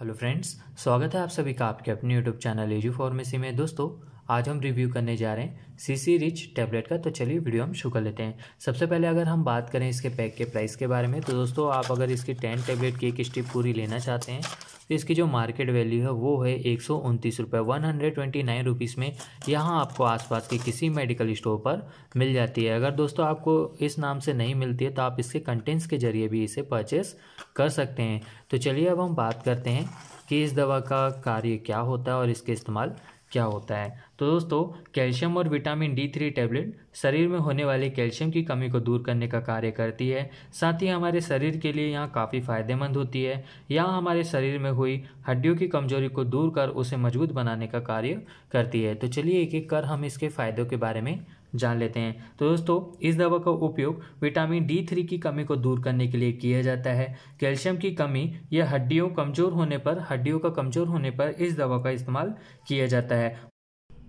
hello friends स्वागत है आप सभी का आपके अपने यूट्यूब चैनल एजू फॉर्मेसी में दोस्तों आज हम रिव्यू करने जा रहे हैं सीसी रिच टैबलेट का तो चलिए वीडियो हम शुरू कर लेते हैं सबसे पहले अगर हम बात करें इसके पैक के प्राइस के बारे में तो दोस्तों आप अगर इसकी टेन टैबलेट की एक स्टिप पूरी लेना चाहते हैं तो इसकी जो मार्केट वैल्यू है वो है एक सौ उनतीस रुपये one hundred twenty nine rupees में यहाँ आपको आसपास के किसी मेडिकल स्टोर पर मिल जाती है अगर दोस्तों आपको इस नाम से नहीं मिलती है तो आप इसके कंटेंट्स के ज़रिए भी इसे परचेस कर सकते हैं तो चलिए अब हम बात करते हैं कि इस दवा का कार्य क्या होता है और इसके इस्तेमाल क्या होता है तो दोस्तों कैल्शियम और विटामिन डी थ्री टेबलेट शरीर में होने वाली कैल्शियम की कमी को दूर करने का कार्य करती है साथ ही हमारे शरीर के लिए यहाँ काफ़ी फायदेमंद होती है यहाँ हमारे शरीर में हुई हड्डियों की कमजोरी को दूर कर उसे मजबूत बनाने का कार्य करती है तो चलिए एक एक कर हम इसके फ़ायदों के बारे में जान लेते हैं तो दोस्तों इस दवा का उपयोग विटामिन डी थ्री की कमी को दूर करने के लिए किया जाता है कैल्शियम की कमी या हड्डियों कमज़ोर होने पर हड्डियों का कमज़ोर होने पर इस दवा का इस्तेमाल किया जाता है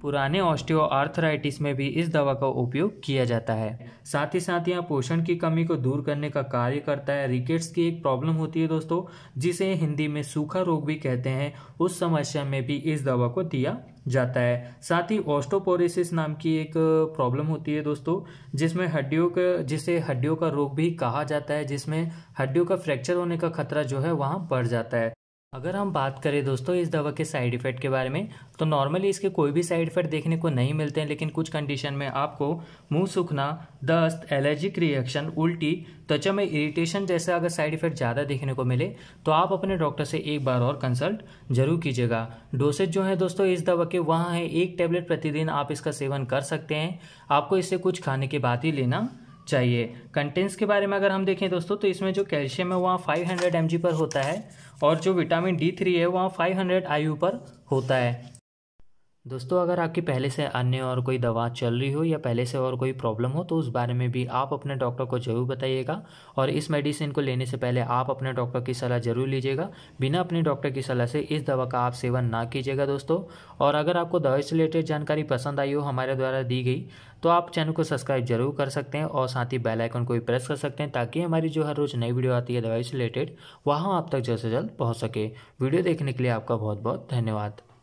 पुराने ऑस्टियो आर्थराइटिस में भी इस दवा का उपयोग किया जाता है साथ ही साथ यह पोषण की कमी को दूर करने का कार्य करता है रिकेट्स की एक प्रॉब्लम होती है दोस्तों जिसे हिंदी में सूखा रोग भी कहते हैं उस समस्या में भी इस दवा को दिया जाता है साथ ही ऑस्टोपोरिसिस नाम की एक प्रॉब्लम होती है दोस्तों जिसमें हड्डियों का जिसे हड्डियों का रोग भी कहा जाता है जिसमें हड्डियों का फ्रैक्चर होने का खतरा जो है वहाँ बढ़ जाता है अगर हम बात करें दोस्तों इस दवा के साइड इफ़ेक्ट के बारे में तो नॉर्मली इसके कोई भी साइड इफ़ेक्ट देखने को नहीं मिलते हैं लेकिन कुछ कंडीशन में आपको मुंह सूखना दस्त एलर्जिक रिएक्शन उल्टी त्वचा में इरिटेशन जैसे अगर साइड इफ़ेक्ट ज़्यादा देखने को मिले तो आप अपने डॉक्टर से एक बार और कंसल्ट जरूर कीजिएगा डोसेज जो है दोस्तों इस दवा के वहाँ है एक टेबलेट प्रतिदिन आप इसका सेवन कर सकते हैं आपको इससे कुछ खाने के बाद ही लेना चाहिए कंटेंट्स के बारे में अगर हम देखें दोस्तों तो इसमें जो कैल्शियम है वहाँ 500 हंड्रेड पर होता है और जो विटामिन डी थ्री है वहाँ 500 हंड्रेड पर होता है दोस्तों अगर आपकी पहले से अन्य और कोई दवा चल रही हो या पहले से और कोई प्रॉब्लम हो तो उस बारे में भी आप अपने डॉक्टर को ज़रूर बताइएगा और इस मेडिसिन को लेने से पहले आप अपने डॉक्टर की सलाह ज़रूर लीजिएगा बिना अपने डॉक्टर की सलाह से इस दवा का आप सेवन ना कीजिएगा दोस्तों और अगर आपको दवाई से रिलेटेड जानकारी पसंद आई हो हमारे द्वारा दी गई तो आप चैनल को सब्सक्राइब जरूर कर सकते हैं और साथ ही बेल आइकन को भी प्रेस कर सकते हैं ताकि हमारी जो हर रोज़ नई वीडियो आती है दवाई से रिलेटेड वहाँ आप तक जल्द से जल्द पहुँच सके वीडियो देखने के लिए आपका बहुत बहुत धन्यवाद